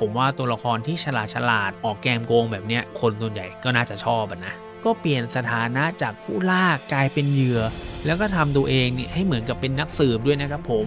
ผมว่าตัวละครที่ฉลาดฉลาดออกแกมโกงแบบเนี้ยคนส่วนใหญ่ก็น่าจะชอบนะ ก็เปลี่ยนสถานะจากผู้ล่ากลายเป็นเหยื่อแล้วก็ทำตัวเองนี่ให้เหมือนกับเป็นนักสืบด้วยนะครับ ผม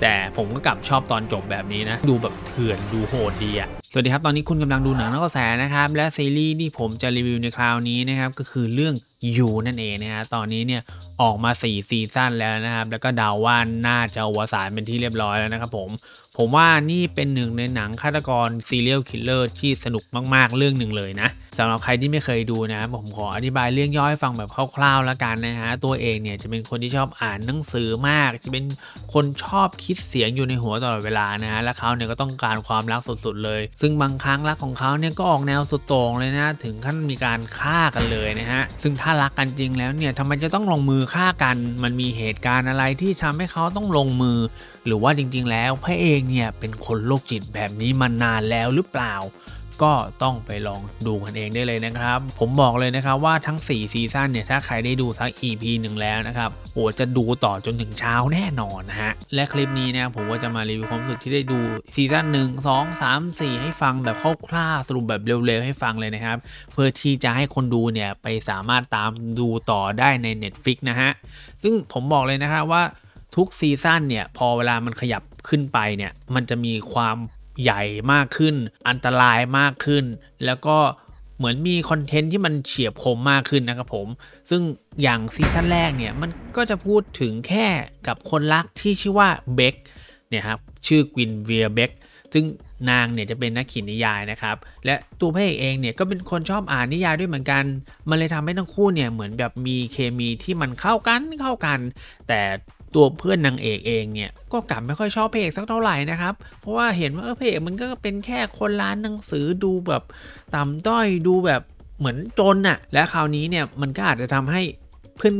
แต่ผมก็กลับชอบตอนจบแบบนี้นะ ดูแบบเถื่อนดูโหดดีอะสวัสดีครับ ตอนนี้คุณกำลังดูหนังนอกกระแสนะครับและซีรีส์ที่ผมจะรีวิวในคราวนี้นะครับก็คือเรื่องยูนั่นเองนะฮะตอนนี้เนี่ยออกมา4ซีซั่นแล้วนะครับแล้วก็ดาวว่าน่าจะอวสานเป็นที่เรียบร้อยแล้วนะครับ ผมผมว่านี่เป็นหนึ่งในหนังฆาตกรซีเรียลคิลเลอร์ที่สนุกมากๆเรื่องหนึ่งเลยนะสำหรับใครที่ไม่เคยดูนะ ผมขออธิบายเรื่องย่อยฟังแบบคร่าวๆแล้วกันนะฮะตัวเองเนี่ยจะเป็นคนที่ชอบอ่านหนังสือมาก จะเป็นคนชอบคิดเสียงอยู่ในหัวตลอดเวลานะฮะและเขาเนี่ยก็ต้องการความรักสุดๆเลย ซึ่งบางครั้งรักของเขาเนี่ยก็ออกแนวสุดโต่งเลยนะถึงขั้นมีการฆ่ากันเลยนะฮะซึ่งถ้ารักกันจริงแล้วเนี่ยทำไมจะต้องลงมือฆ่ากัน มันมีเหตุการณ์อะไรที่ทำให้เขาต้องลงมือหรือว่าจริงๆ แล้วพระเอกเนี่ยเป็นคนโรคจิตแบบนี้มานานแล้วหรือเปล่า ก็ต้องไปลองดูกันเองได้เลยนะครับ ผมบอกเลยนะครับว่าทั้ง4ซีซั่นเนี่ยถ้าใครได้ดูสัก EP หนึ่งแล้วนะครับ โอ้จะดูต่อจนถึงเช้าแน่นอนฮะ และคลิปนี้นะผมก็จะมารีวิวความสุขที่ได้ดูซีซั่นหนึ่งสองสามสี่ให้ฟังแบบคร่าวๆสรุปแบบเร็วๆ ให้ฟังเลยนะครับเพื่อที่จะให้คนดูเนี่ยไปสามารถตามดูต่อได้ใน Netflix นะฮะซึ่งผมบอกเลยนะครับว่าทุกซีซั่นเนี่ยพอเวลามันขยับขึ้นไปเนี่ยมันจะมีความใหญ่มากขึ้น อันตรายมากขึ้น แล้วก็เหมือนมีคอนเทนต์ที่มันเฉียบคมมากขึ้นนะครับผมซึ่งอย่างซีซั่นแรกเนี่ยมันก็จะพูดถึงแค่กับคนรักที่ชื่อว่าเบคเนี่ยครับชื่อกวินเวียเบคซึ่งนางเนี่ยจะเป็นนักเขียนนิยายนะครับ และตัวพระเอกเองเนี่ยก็เป็นคนชอบอ่านนิยายด้วยเหมือนกันมันเลยทำให้ทั้งคู่เนี่ยเหมือนแบบมีเคมีที่มันเข้ากันเข้ากัน แต่ตัวเพื่อนนางเอกเองเนี่ยก็กลับไม่ค่อยชอบเพเอกสักเท่าไหร่นะครับ เพราะว่าเห็นว่าเออพเอกมันก็เป็นแค่คนร้านหนังสือดูแบบต่ำต้อยดูแบบเหมือนจนน่ะ และคราวนี้เนี่ยมันก็อาจจะทำให้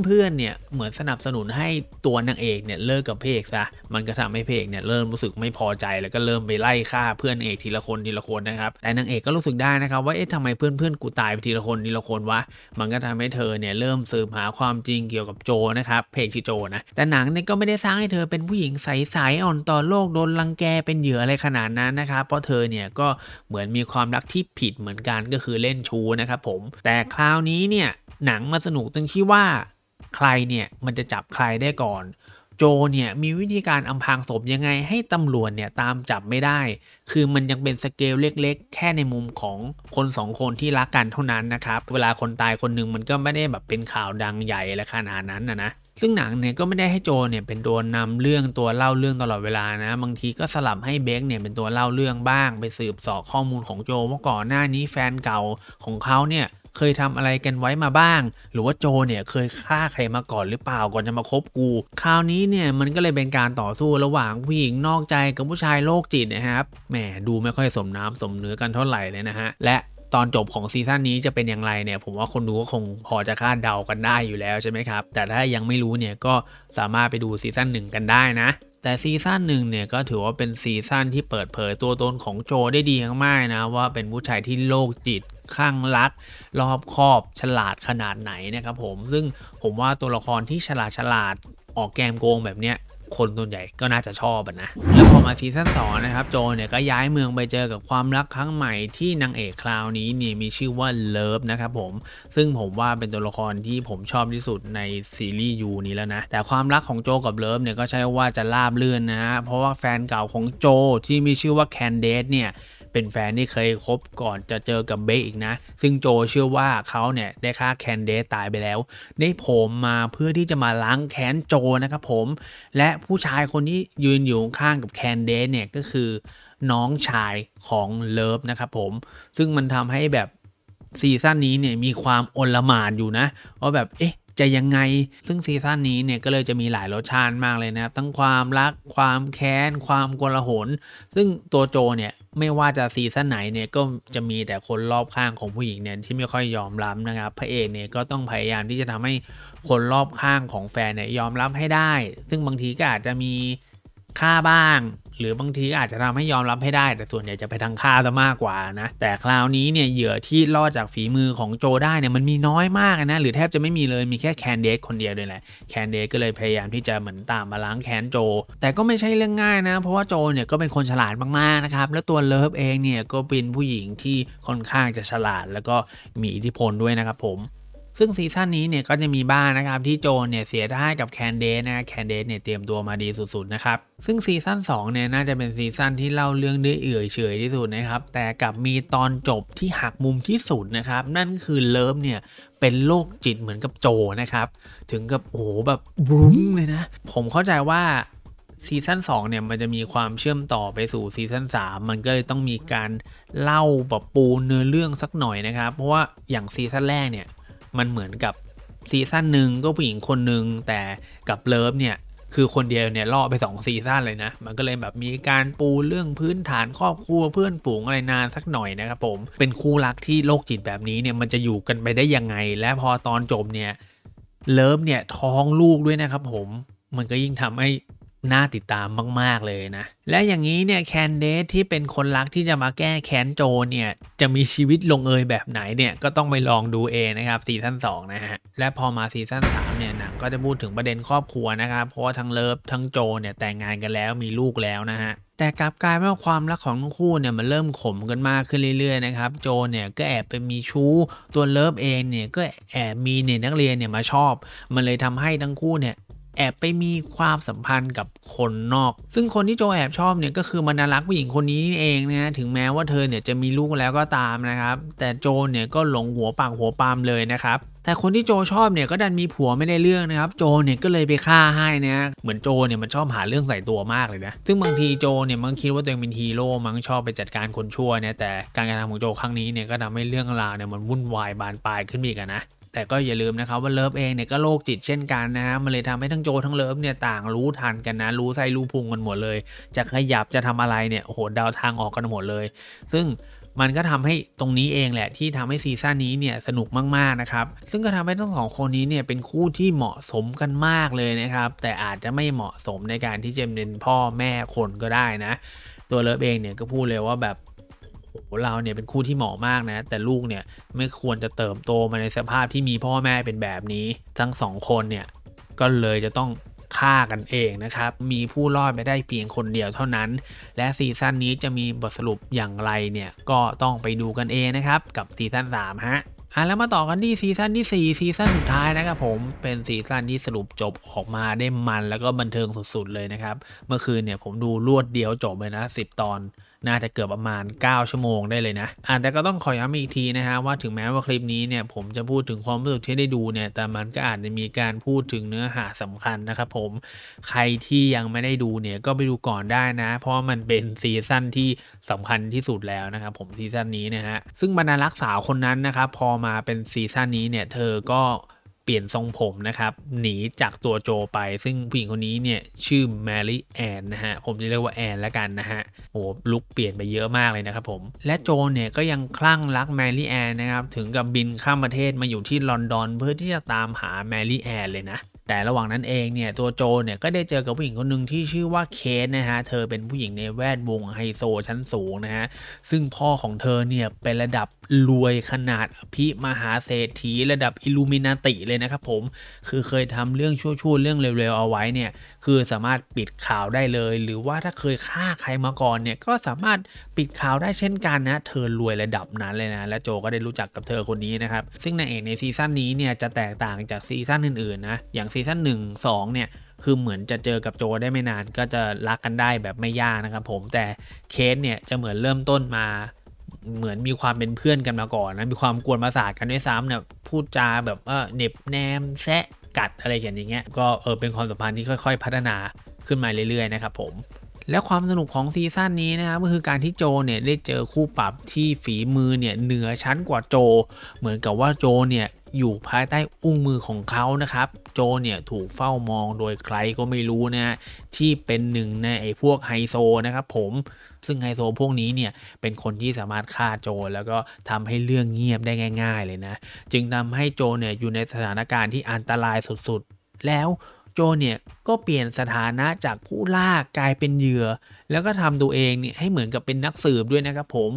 เพื่อนๆ เนี่ย เหมือนสนับสนุนให้ตัวนางเอกเนี่ยเลิกกับเพกซะ มันก็ทำให้เพกเนี่ยเริ่มรู้สึกไม่พอใจแล้วก็เริ่มไปไล่ฆ่าเพื่อนเอกทีละคนทีละคนนะครับแต่นางเอก ก็รู้สึกได้นะครับ ว่า เอ๊ะทำไมเพื่อนๆ กูตายไปทีละคนทีละคนวะ มันก็ทำให้เธอเนี่ยเริ่มสืบหาความจริงเกี่ยวกับโจนะครับ เพกชื่อโจนะ แต่หนังเนี่ยก็ไม่ได้สร้างให้เธอเป็นผู้หญิงใสๆอ่อนต่อโลก โดนรังแกเป็นเหยื่ออะไรขนาดนั้นนะครับ เพราะเธอเนี่ยก็เหมือนมีความรักที่ผิดเหมือนกันก็คือเล่นชูนะครับผม แต่คราวนี้เนี่ยหนังมาสนุกตรงที่ว่าใครเนี่ยมันจะจับใครได้ก่อน โจเนี่ยมีวิธีการอำพรางศพยังไงให้ตำรวจเนี่ยตามจับไม่ได้ คือมันยังเป็นสเกลเล็กๆ แค่ในมุมของคนสองคนที่รักกันเท่านั้นนะครับเวลาคนตายคนหนึ่งมันก็ไม่ได้แบบเป็นข่าวดังใหญ่และขนาดนั้นนะนะซึ่งหนังเนี่ยก็ไม่ได้ให้โจเนี่ยเป็นตัวนำเรื่องตัวเล่าเรื่องตลอดเวลานะ บางทีก็สลับให้เบคเนี่ยเป็นตัวเล่าเรื่องบ้าง ไปสืบสอบข้อมูลของโจว่าก่อนหน้านี้แฟนเก่าของเขาเนี่ยเคยทำอะไรกันไว้มาบ้าง หรือว่าโจเนี่ย เคยฆ่าใครมาก่อนหรือเปล่าก่อนจะมาคบกู คราวนี้เนี่ย มันก็เลยเป็นการต่อสู้ระหว่างผู้หญิงนอกใจกับผู้ชายโรคจิตนะครับ แหมดูไม่ค่อยสมน้ำสมเนื้อกันเท่าไหร่เลยนะฮะ และตอนจบของซีซั่นนี้จะเป็นอย่างไรเนี่ยผมว่าคนดูก็คงพอจะคาดเดากันได้อยู่แล้วใช่ไหมครับแต่ถ้ายังไม่รู้เนี่ยก็สามารถไปดูซีซั่นหนึ่งกันได้นะแต่ซีซั่นหนึ่งเนี่ย ก็ถือว่าเป็นซีซั่นที่เปิดเผย ตัวตนของโจได้ดีมากๆนะ ว่าเป็นผู้ชายที่โลกจิตข้างรักรอบคอบฉลาดขนาดไหนนะครับผมซึ่งผมว่าตัวละครที่ฉลาดฉลาดออกแกมโกงแบบเนี้ยคน ส่วนใหญ่ก็น่าจะชอบนะแล้วพอมาซีซั่นสองนะครับโจเนี่ยก็ย้ายเมืองไปเจอกับความรักครั้งใหม่ที่นางเอกคราวนี้เนี่ยมีชื่อว่าเลิฟนะครับผมซึ่งผมว่าเป็นตัวละครที่ผมชอบที่สุดในซีรีส์ยูนี้แล้วนะแต่ความรักของโจกับเลิฟเนี่ยก็ใช่ว่าจะราบเรื่อนนะฮะเพราะว่าแฟนเก่าของโจที่มีชื่อว่าแคนเดสเนี่ยเป็นแฟนที่เคยคบก่อนจะเจอกับเบคอีกนะซึ่งโจเชื่อว่าเขาเนี่ยได้ฆ่าแคนเดสตายไปแล้วได้ผมมาเพื่อที่จะมาล้างแค้นโจนะครับผมและผู้ชายคนที่ยืนอยู่ข้างกับแคนเดสเนี่ยก็คือน้องชายของเลิฟนะครับผมซึ่งมันทำให้แบบซีซั่นนี้เนี่ยมีความอนลหมานอยู่นะว่าแบบเอ๊ะจะยังไงซึ่งซีซั่นนี้เนี่ยก็เลยจะมีหลายรสชาติมากเลยนะครับทั้งความรักความแค้นความกลหน ซึ่งตัวโจเนี่ยไม่ว่าจะซีซั่นไหนเนี่ยก็จะมีแต่คนรอบข้างของผู้หญิงเนี่ยที่ไม่ค่อยยอมรับนะครับ พระเอกเนี่ยก็ต้องพยายามที่จะทำให้คนรอบข้างของแฟนเนี่ยยอมรับให้ได้ ซึ่งบางทีก็อาจจะมีค่าบ้างหรือบางทีอาจจะทำให้ยอมรับให้ได้ แต่ส่วนใหญ่จะไปทางฆ่าซะมากกว่านะแต่คราวนี้เนี่ยเหยื่อที่รอดจากฝีมือของโจได้เนี่ยมันมีน้อยมากนะหรือแทบจะไม่มีเลยมีแค่แคนเดสคนเดียวเลยแหละแคนเดสก็เลยพยายามที่จะเหมือนตามมาล้างแค้นโจแต่ก็ไม่ใช่เรื่องง่ายนะ เพราะว่าโจเนี่ยก็เป็นคนฉลาดมากๆนะครับแล้วตัวเลิฟเองเนี่ยก็เป็นผู้หญิงที่ค่อนข้างจะฉลาดแล้วก็มีอิทธิพลด้วยนะครับผมซึ่งซีซั่นนี้เนี่ยก็จะมีบ้างนะครับที่โจนเนี่ยเสียได้กับแคนเดสนะแคนเดสเนี่ยเตรียมตัวมาดีสุด ๆ นะครับ ซึ่งซีซั่น2เนี่ยน่าจะเป็นซีซั่นที่เล่าเรื่องได้เอื่อยเฉยที่สุดนะครับแต่กับมีตอนจบที่หักมุมที่สุดนะครับ นั่นคือเลิฟเนี่ยเป็นโรคจิตเหมือนกับโจนะครับถึงกับโอ้โหแบบบุ้งเลยนะ ผมเข้าใจว่าซีซั่น2เนี่ยมันจะมีความเชื่อมต่อไปสู่ซีซั่น3มันก็เลยต้องมีการเล่าแบบปูเนื้อเรื่องสักหน่อยนะครับ เพราะว่าอย่างซีซั่นแรกเนี่ยมันเหมือนกับซีซั่นหนึ่งก็ผู้หญิงคนหนึ่งแต่กับเลิฟเนี่ย คือคนเดียว เนี่ยล่อไป2ซีซั่นเลยนะ มันก็เลยแบบมีการปูเรื่องพื้นฐานครอบครัวเพื่อนฝูงอะไรนานสักหน่อยนะครับ ผม เป็นคู่รักที่โรคจิตแบบนี้เนี่ยมันจะอยู่กันไปได้ยังไง และพอตอนจบเนี่ยเลิฟ เนี่ย ท้องลูกด้วยนะครับ ผมมันก็ยิ่งทำให้น่าติดตามมากๆเลยนะ และอย่างนี้เนี่ยแคนเดสที่เป็นคนรักที่จะมาแก้แค้นโจเนี่ยจะมีชีวิตลงเอยแบบไหนเนี่ยก็ต้องไปลองดูเองนะครับ ซีซั่น2นะฮะและพอมาซีซั่น3เนี่ยนะก็จะพูดถึงประเด็นครอบครัวนะครับ เพราะว่าทั้ง เลิฟทั้งโจเนี่ยแต่งงานกันแล้วมีลูกแล้วนะฮะ แต่กลับกลายเป็นว่าความรักของทั้งคู่เนี่ยมันเริ่มขมกันมากขึ้นเรื่อยๆนะครับโจเนี่ยก็แอบไปมีชู้ตัวเลิฟเองเนี่ยก็แอบมีเนี่ยนักเรียนเนี่ยมาชอบ มันเลยทำให้ทั้งคู่เนี่ยแอบไปมีความสัมพันธ์กับคนนอก ซึ่งคนที่โจแอบชอบเนี่ยก็คือมานรักผู้หญิงคนนี้นี่เองนะถึงแม้ว่าเธอเนี่ยจะมีลูกแล้วก็ตามนะครับ แต่โจเนี่ยก็หลงหัวปากหัวปามเลยนะครับ แต่คนที่โจชอบเนี่ยก็ดันมีผัวไม่ได้เรื่องนะครับ โจเนี่ยก็เลยไปฆ่าให้นะ เหมือนโจเนี่ยมันชอบหาเรื่องใส่ตัวมากเลยนะ ซึ่งบางทีโจเนี่ยมันคิดว่าตัวเองเป็นฮีโร่ มันชอบไปจัดการคนชั่วเนี่ย แต่การกระทำของโจครั้งนี้เนี่ยก็ทำให้เรื่องราวเนี่ยมันวุ่นวายบานปลายขึ้นอีกนะแต่ก็อย่าลืมนะครับว่าเลิฟเองเนี่ยก็โรคจิตเช่นกันนะฮะมันเลยทำให้ทั้งโจทั้งเลิฟเนี่ยต่างรู้ทันกันนะรู้ไส้รู้พุงกันหมดเลย จะขยับจะทำอะไรเนี่ยโหเดาทางออกกันหมดเลย ซึ่งมันก็ทำให้ตรงนี้เองแหละที่ทำให้ซีซั่นนี้เนี่ยสนุกมากๆนะครับซึ่งก็ทำให้ทั้งสองคนนี้เนี่ยเป็นคู่ที่เหมาะสมกันมากเลยนะครับ แต่อาจจะไม่เหมาะสมในการที่จะเป็นพ่อแม่คนก็ได้นะ ตัวเลิฟเองเนี่ยก็พูดเลยว่าแบบโอ้เราเนี่ยเป็นคู่ที่เหมาะมากนะ แต่ลูกเนี่ยไม่ควรจะเติบโตมาในสภาพที่มีพ่อแม่เป็นแบบนี้ทั้งสองคนเนี่ยก็เลยจะต้องฆ่ากันเองนะครับมีผู้รอดไปได้เพียงคนเดียวเท่านั้น และซีซั่นนี้จะมีบทสรุปอย่างไรเนี่ยก็ต้องไปดูกันเองนะครับกับซีซั่น3ฮะอ่ะแล้วมาต่อกันที่ซีซั่นที่4ซีซั่นสุดท้ายนะครับผมเป็นซีซั่นที่สรุปจบออกมาได้มันแล้วก็บันเทิงสุดๆเลยนะครับเมื่อคืนเนี่ยผมดูรวดเดียวจบเลยนะ10 ตอนน่าจะเกือบประมาณ 9 ชั่วโมงได้เลยนะอ่าแต่ก็ต้องขอย้ำอีกทีนะฮะว่าถึงแม้ว่าคลิปนี้เนี่ย ผมจะพูดถึงความรู้สึกที่ได้ดูเนี่ย แต่มันก็อาจจะมีการพูดถึงเนื้อหาสำคัญนะครับผม ใครที่ยังไม่ได้ดูเนี่ยก็ไปดูก่อนได้นะ เพราะมันเป็นซีซั่นที่สำคัญที่สุดแล้วนะครับผมซีซั่นนี้นะฮะ ซึ่งบรรณารักษาคนนั้นนะครับพอมาเป็นซีซั่นนี้เนี่ยเธอก็ปลี่ยนทรงผมนะครับหนีจากตัวโจไปซึ่งผู้หญิงคนนี้เนี่ยชื่อแมรี่แอนนะฮะผมจะเรียกว่าแอนแล้วกันนะฮะโอ้ลุกเปลี่ยนไปเยอะมากเลยนะครับผมและโจเนี่ยก็ยังคลั่งรักแมรี่แอนนะครับถึงกับบินข้ามประเทศมาอยู่ที่ลอนดอน เพื่อที่จะตามหาแมรี่แอนเลยนะแต่ระหว่างนั้นเองเนี่ยตัวโจเนี่ยก็ได้เจอกับผู้หญิงคนหนึ่งที่ชื่อว่าเคสนะฮะ เธอเป็นผู้หญิงในแวดวงไฮโซชั้นสูงนะฮะ ซึ่งพ่อของเธอเนี่ยเป็นระดับรวยขนาดพิมหาเศรษฐีระดับอิลูมินาติเลยนะครับผมคือเคยทำเรื่องชั่วๆเรื่องเร็วๆเอาไว้เนี่ย คือสามารถปิดข่าวได้เลยหรือว่าถ้าเคยฆ่าใครมาก่อนเนี่ยก็สามารถปิดข่าวได้เช่นกันนะเธอรวยระดับนั้นเลยนะและโจก็ได้รู้จักกับเธอคนนี้นะครับซึ่งนางเอกในซีซั่นนี้เนี่ยจะแตกต่างจากซีซั่นอื่นๆนะอย่างซีีซั่น1 2เนี่ยคือเหมือนจะเจอกับโจได้ไม่นาน ก็จะรักกันได้แบบไม่ยากนะครับผมแต่เคสเนี่ยจะเหมือนเริ่มต้นมา เหมือนมีความเป็นเพื่อนกันมาก่อนนะมีความกวนประสาทกันด้วยซ้ำเนี่ยพูดจาแบบเออเน็บแนมแซะกัดอะไรอย่างเงี้ยก็เออเป็นความสัมพันธ์ที่ค่อยๆพัฒนาขึ้นมาเรื่อยๆนะครับผมและความสนุกของซีซั่นนี้นะครับก็คือการที่โจเนี่ยได้เจอคู่ปรับที่ฝีมือเนี่ยเหนือชั้นกว่าโจเหมือนกับว่าโจเนี่ยอยู่ภายใต้อุ้งมือของเขานะครับ โจเนี่ยถูกเฝ้ามองโดยใครก็ไม่รู้นะที่เป็นหนึ่งในไอ้พวกไฮโซนะครับผมซึ่งไฮโซพวกนี้เนี่ยเป็นคนที่สามารถฆ่าโจแล้วก็ทำให้เรื่องเงียบได้ง่าย ๆ เลยนะ จึงทำให้โจเนี่ยอยู่ในสถานการณ์ที่อันตรายสุดๆแล้วจเนี่ย ก็เปลี่ยนสถานะจากผู้ล่ากลายเป็นเหยื่อแล้วก็ทำตัวเองเนี่ยให้เหมือนกับเป็นนักสืบด้วยนะครับผม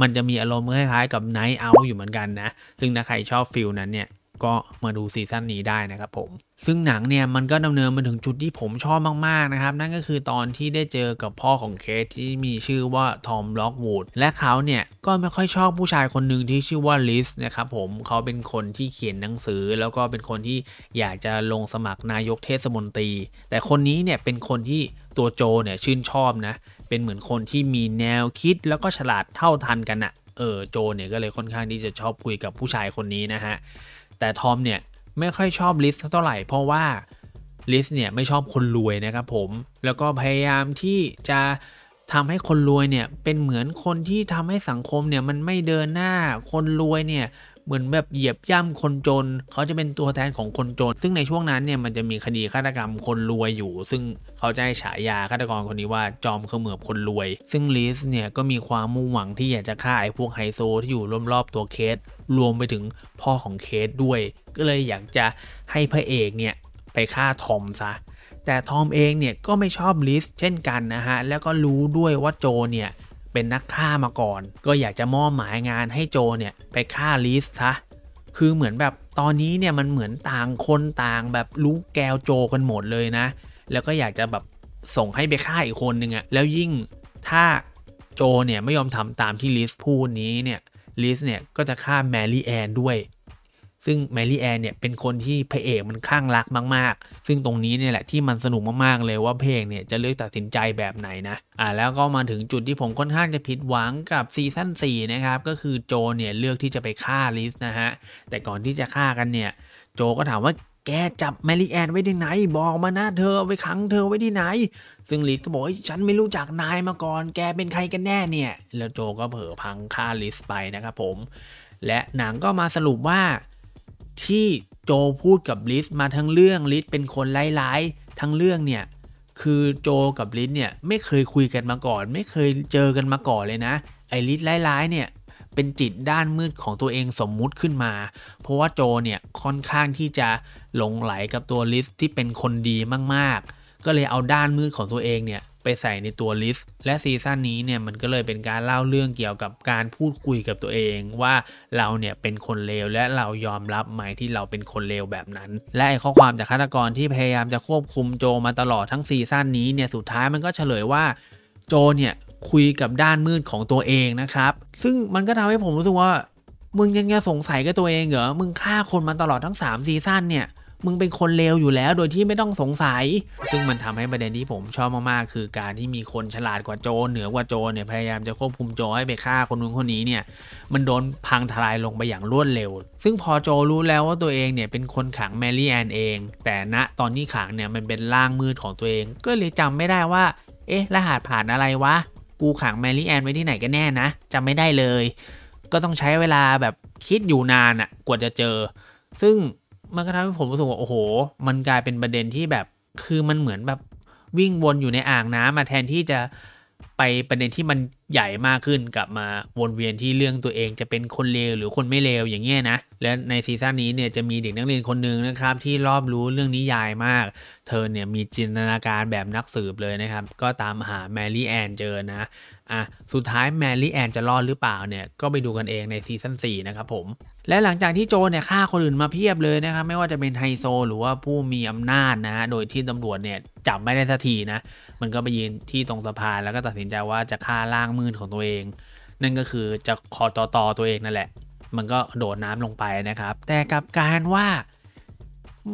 มันจะมีอารมณ์คล้าย ๆ กับไนท์เอาอยู่เหมือนกันนะ ซึ่งถ้าใครชอบฟิลนั้นเนี่ยก็มาดูซีซั่นนี้ได้ นะครับ ผม ซึ่งหนังเนี่ย มันก็ดำเนินมาถึงจุดที่ผมชอบมาก ๆ นะครับ นั่นก็คือตอนที่ได้เจอกับพ่อของเคสที่มีชื่อว่าทอม ล็อกวูด และเขาเนี่ยก็ไม่ค่อยชอบผู้ชายคนหนึ่งที่ชื่อว่าลิสนะครับผมเขาเป็นคนที่เขียนหนังสือ แล้วก็เป็นคนที่อยากจะลงสมัครนายกเทศมนตรี แต่คนนี้เนี่ยเป็นคนที่ตัวโจเนี่ยชื่นชอบนะ เป็นเหมือนคนที่มีแนวคิดแล้วก็ฉลาดเท่าทันกันอะเออ โจเนี่ยก็เลยค่อนข้างที่จะชอบคุยกับผู้ชายคนนี้นะฮะแต่ทอมเนี่ยไม่ค่อยชอบลิสเท่าไหร่เพราะว่าลิสเนี่ย ไม่ชอบคนรวยนะครับผม แล้วก็พยายามที่จะทำให้คนรวย เนี่ยเป็นเหมือนคนที่ทำให้สังคม เนี่ย มันไม่เดินหน้าคนรวย เนี่ยเหมือนแบบเหยียบย่ำคนจน เขาจะเป็นตัวแทนของคน จน ซึ่งในช่วงนั้นเนี่ยมันจะมีคดีฆาตกรรมคนรวยอยู่ ซึ่งเขาจะให้ฉายาฆาตกรคนนี้ว่าจอมเขมือบคนรวย ซึ่งลิสเนี่ยก็มีความมุ่งหวังที่อยากจะฆ่าไอ้พวกไฮโซที่อยู่รอบๆตัวเคสรวมไปถึงพ่อของเคสด้วย ก็เลยอยากจะให้พระเอกเนี่ยไปฆ่าทอมซะแต่ทอมเองเนี่ยก็ไม่ชอบลิสเช่นกันนะฮะแล้วก็รู้ด้วยว่าโจเนี่ยเป็นนักฆ่ามาก่อนก็อยากจะมอบหมายงานให้โจเนี่ยไปฆ่าลิสซะคือเหมือนแบบตอนนี้เนี่ยมันเหมือนต่างคนต่างแบบรู้แกวโจกันหมดเลยนะแล้วก็อยากจะแบบส่งให้ไปฆ่าอีกคนนึงอะแล้วยิ่งถ้าโจเนี่ยไม่ยอมทำตามที่ลิสพูดนี้เนี่ยลิสเนี่ย ก็จะฆ่าแมรี่แอน ด้วย ซึ่งแมรี่แอน เนี่ย เป็นคนที่พระเอกมันข้างรักมาก ๆ ซึ่งตรงนี้ เนี่ย แหละ ที่มันสนุกมาก ๆ เลยว่าเพลงเนี่ย จะเลือกตัดสินใจแบบไหน นะ อ่าแล้วก็มาถึงจุดที่ผมค่อนข้างจะ ผิด หวัง กับ ซีซั่น4นะครับ ก็คือโจเนี่ยเลือกที่จะไปฆ่าลิสนะฮะแต่ก่อนที่จะฆ่ากันเนี่ยโจก็ถามว่าแกจับแมรี่แอนไว้ที่ไหนบอกมานะเธอไว้ขังเธอไว้ที่ไหน ซึ่งลิสก็บอกฉันไม่รู้จักนายมาก่อน แกเป็นใครกันแน่เนี่ย แล้วโจก็เผลอพังฆ่าลิสไปนะครับผม และหนังก็มาสรุปว่าที่โจพูดกับลิสมาทั้งเรื่องลิสเป็นคนร้ายๆทั้งเรื่องเนี่ยคือโจกับลิสเนี่ยไม่เคยคุยกันมาก่อนไม่เคยเจอกันมาก่อนเลยนะ ไอลิสร้ายๆเนี่ยเป็นจิตด้านมืดของตัวเองสมมุติขึ้นมา เพราะว่าโจเนี่ยค่อนข้างที่จะหลงไหลกับตัวลิสที่เป็นคนดีมากๆ ก็เลยเอาด้านมืดของตัวเอง เนี่ยไปใส่ในตัวลิส และซีซั่นนี้ เนี่ยมันก็เลยเป็นการเล่าเรื่องเกี่ยวกับการพูดคุย กับตัวเองว่าเราเนี่ยเป็นคนเลวและเรายอมรับไหมที่เราเป็นคนเลวแบบนั้น และไอ้ข้อความจากฆาตกรที่พยายามจะควบคุมโจมาตลอดทั้งซีซั่นนี้เนี่ยสุดท้ายมันก็เฉลยว่าโจเนี่ยคุยกับด้านมืดของตัวเองนะครับ ซึ่งมันก็ทำให้ผมรู้สึกว่า มึงยังจะสงสัยกับตัวเองเหรอ มึงฆ่าคนมาตลอดทั้ง 3 ซีซั่นเนี่ย มึงเป็นคนเลวอยู่แล้วโดยที่ไม่ต้องสงสัย ซึ่งมันทำให้ประเด็นที่ผมชอบมากๆ คือการที่มีคนฉลาดกว่าโจเหนือกว่าโจเนี่ย พยายามจะควบคุมโจให้ไปฆ่าคนนู้นคนนี้เนี่ย มันโดนพังทลายลงไปอย่างรวดเร็ว ซึ่งพอโจรู้แล้วว่าตัวเองเนี่ยเป็นคนขังแมรี่แอนเอง แต่ณตอนที่ขังเนี่ยมันเป็นร่างมืดของตัวเอง ก็เลยจำไม่ได้ว่า เอ๊ะ รหัสผ่านอะไรวะกูขังแมรี่แอนไว้ที่ไหนกันแน่นะจำไม่ได้เลย ก็ต้องใช้เวลาแบบคิดอยู่นานอะกว่าจะเจอ ซึ่งมันก็ทำให้ผมรู้สึกว่า โอ้โห มันกลายเป็นประเด็นที่แบบคือมันเหมือนแบบวิ่งวนอยู่ในอ่างน้ำมาแทนที่จะไปประเด็นที่มันใหญ่มากขึ้นกลับมาวนเวียนที่เรื่องตัวเองจะเป็นคนเลวหรือคนไม่เลวอย่างเงี้ยนะและในซีซั่นนี้เนี่ยจะมีเด็กนักเรียนคนหนึ่งนะครับที่รอบรู้เรื่องนิยายมากเธอเนี่ยมีจินตนาการแบบนักสืบเลยนะครับก็ตามหาแมรี่แอนเจอนะอ่ะสุดท้ายแมรี่แอนจะรอดหรือเปล่าเนี่ยก็ไปดูกันเองในซีซั่น4นะครับผมและหลังจากที่โจเนี่ยฆ่าคนอื่นมาเพียบเลยนะครับไม่ว่าจะเป็นไฮโซ หรือว่าผู้มีอำนาจนะโดยที่ตำรวจเนี่ยจับไม่ได้ทันทีนะมันก็ไปยืนที่ตรงสะพานแล้วก็ตัดสินจว่าจะฆ่าล่างมืดของตัวเอง นั่นก็คือจะคอตอตอตัวเองนั่น แหละ มันก็โดดน้ำลงไปนะครับ แต่กับการว่า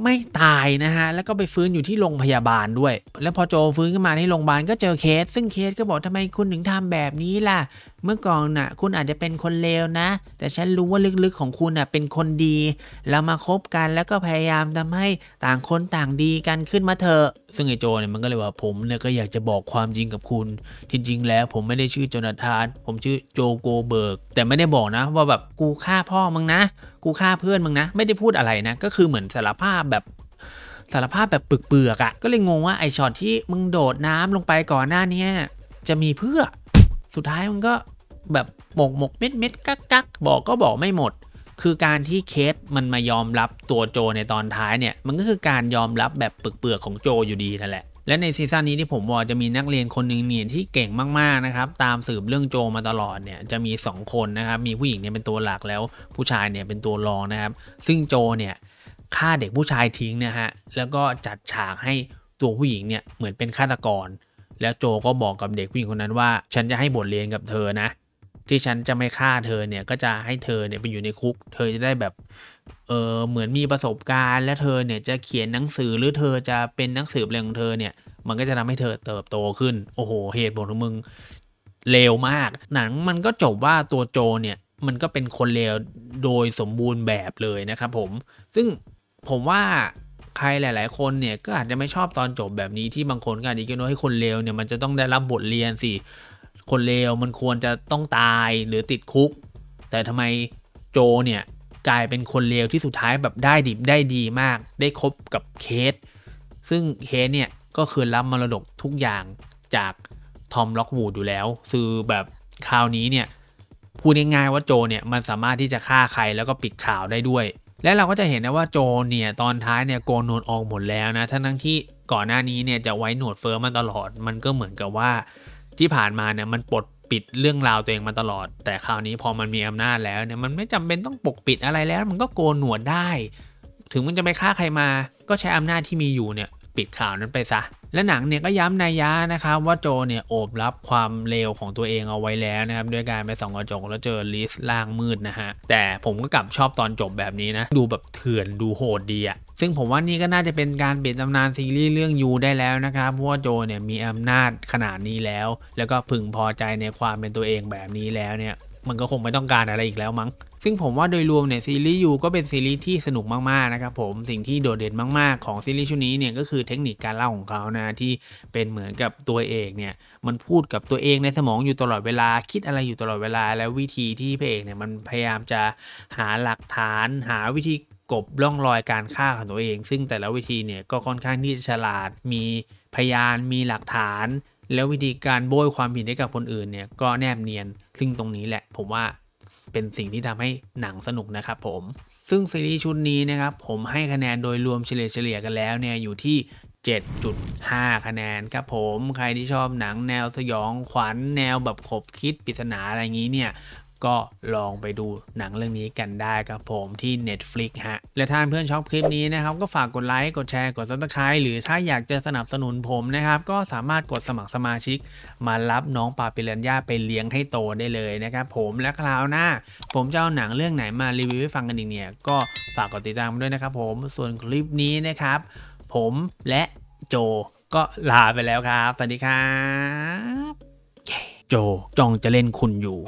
ไม่ตายนะฮะแล้วก็ไปฟื้นอยู่ที่โรงพยาบาลด้วย แล้วพอโจฟื้นขึ้นมาในโรงพยาบาลก็เจอเคส ซึ่งเคสก็บอกทำไมคุณถึงทำแบบนี้ล่ะ เมื่อก่อนน่ะ คุณอาจจะเป็นคนเลวนะ แต่ฉันรู้ว่าลึกๆของคุณน่ะ เป็นคนดี เรามาคบกันแล้วก็พยายามทำให้ต่างคนต่างดีกันขึ้นมาเถอะซึ่งไอ้โจเนี่ยมันก็เลยว่าผมเนี่ยก็อยากจะบอกความจริงกับคุณที่จริงแล้ว ผมไม่ได้ชื่อโจนาธาน ผมชื่อโจโกเบิร์กแต่ไม่ได้บอกนะว่าแบบกูฆ่าพ่อมึงนะูฆ่าเพื่อนมึงนะไม่ได้พูดอะไรนะก็คือเหมือนสารภาพแบบสารภาพแบบเปืือกๆอะ่ะก็เลยงงว่าไอช็อตที่มึงโดดน้ำลงไปก่อนหน้านี้จะมีเพื่อสุดท้ายมันก็แบบหมกหมกเม็ดเม็ดกักกักบอกก็บอกไม่หมดคือการที่เคสมันมายอมรับตัวโจในตอนท้ายเนี่ยมันก็คือการยอมรับแบบเปืือกๆของโจอยู่ดีนั่นแหละและ ในซีซั่นนี้ที่ผมบอกจะมีนักเรียนคนหนึ่งเนี่ยที่เก่งมากๆนะครับ ตามสืบเรื่องโจมาตลอดเนี่ย จะมี 2 คน นะครับ มีผู้หญิง เนี่ยเป็นตัวหลักแล้ว ผู้ชายเนี่ยเป็นตัวรองนะครับซึ่งโจเนี่ยฆ่าเด็กผู้ชายทิ้งนะฮะแล้วก็จัดฉากให้ตัวผู้หญิงเนี่ยเหมือนเป็นฆาตกร แล้วโจก็บอกกับเด็กผู้หญิงคนนั้นว่าฉันจะให้บทเรียนกับเธอนะ ที่ฉันจะไม่ฆ่าเธอเนี่ย ก็จะให้เธอเนี่ยไปอยู่ในคุกเธอจะได้แบบเออเหมือนมีประสบการณ์และเธอเนี่ยจะเขียนหนังสือหรือเธอจะเป็นนักสืบอะไรของเธอเนี่ยมันก็จะทำให้เธอเติบโตขึ้นโอ้โหเหตุผลของมึงเลวมาก หนังมันก็จบว่าตัวโจเนี่ยมันก็เป็นคนเลวโดยสมบูรณ์แบบเลยนะครับผม ซึ่งผมว่าใครหลาย ๆคนเนี่ยก็อาจจะไม่ชอบตอนจบแบบนี้ที่บางคนก็อาจจะคิดว่าให้คนเลวเนี่ยมันจะต้องได้รับบทเรียนสิคนเลวมันควรจะต้องตายหรือติดคุก แต่ทำไมโจเนี่ยกลายเป็นคนเลวที่สุดท้ายแบบได้ดิบได้ดีมาก ได้คบกับเคส ซึ่งเคสเนี่ยก็คือรับมรดกทุกอย่างจากทอมล็อกวูดอยู่แล้ว ซือแบบคราวนี้เนี่ยพูดง่ายๆว่าโจเนี่ยมันสามารถที่จะฆ่าใครแล้วก็ปิดข่าวได้ด้วย และเราก็จะเห็นนะว่าโจเนี่ยตอนท้ายเนี่ยโกนหนวดออกหมดแล้วนะทั้งทั้งที่ก่อนหน้านี้เนี่ยจะไว้หนวดเฟิร์มมาตลอดมันก็เหมือนกับว่าที่ผ่านมาเนี่ยมันปลดปิดเรื่องราวตัวเองมาตลอด แต่คราวนี้พอมันมีอำนาจแล้วเนี่ย มันไม่จำเป็นต้องปกปิดอะไรแล้ว มันก็โกนหนวดได้ ถึงมันจะไปฆ่าใครมา ก็ใช้อำนาจที่มีอยู่เนี่ย ปิดข่าวนั้นไปซะและหนังเนี่ยก็ย้ำนายะนะครับว่าโจเนี่ยโอบรับความเลวของตัวเองเอาไว้แล้วนะครับด้วยการไปส่องกระจกแล้วเจอลิสล่างมืดนะฮะแต่ผมก็กลับชอบตอนจบแบบนี้นะดูแบบเถื่อนดูโหดดีอะซึ่งผมว่านี่ก็น่าจะเป็นการเปิดตำนาน ซีรีส์เรื่องยูได้แล้วนะครับเพราะว่าโจเนี่ยมีอำนาจขนาดนี้แล้วแล้วก็พึงพอใจในความเป็นตัวเองแบบนี้แล้วเนี่ยมันก็คงไม่ต้องการอะไรอีกแล้วมั้งซึ่งผมว่าโดยรวมเนี่ยซีรีส์ยูก็เป็นซีรีส์ที่สนุกมากๆนะครับผมสิ่งที่โดดเด่นมาก ๆของซีรีส์ชุดนี้เนี่ยก็คือเทคนิคการเล่าของเขานะที่เป็นเหมือนกับตัวเอกเนี่ยมันพูดกับตัวเองในสมองอยู่ตลอดเวลาคิดอะไรอยู่ตลอดเวลา แล้ววิธีที่พระเอกเนี่ยมันพยายามจะหาหลักฐาน หาวิธีกบล่องรอยการฆ่าของตัวเอง ซึ่งแต่ละวิธีเนี่ยก็ค่อนข้างที่จะฉลาด มีพยานมีหลักฐาน แล้ววิธีการโบยความผิดให้กับคนอื่นเนี่ยก็แนบเนียนซึ่งตรงนี้แหละผมว่าเป็นสิ่งที่ทำให้หนังสนุกนะครับผม ซึ่งซีรีส์ชุดนี้นะครับ ผมให้คะแนนโดยรวมเฉลี่ยเฉลี่ยกันแล้วเนี่ย อยู่ที่ 7.5 คะแนนครับผมใครที่ชอบหนังแนวสยองขวัญแนวแบบขบคิดปริศนาอะไรงี้เนี่ยก็ลองไปดูหนังเรื่องนี้กันได้ครับผมที่ Netflix ฮะ และท่านเพื่อนชอบคลิปนี้นะครับ ก็ฝากกดไลค์กดแชร์กดซับสไคร b e หรือถ้าอยากจะสนับสนุนผมนะครับ ก็สามารถกดสมัครสมาชิก มารับน้องปาเิเลนญาไปเลี้ยงให้โตได้เลยนะครับ ผมและคราวหน้า ผมจะเอาหนังเรื่องไหนมารีวิวให้ฟังกันอีกเนี่ย ก็ฝากกดติดตามด้วยนะครับ ผมส่วนคลิปนี้นะครับ ผมและโจ ก็ลาไปแล้วครับสวัสดีครับโจจ้องจะเล่นคุณอยู่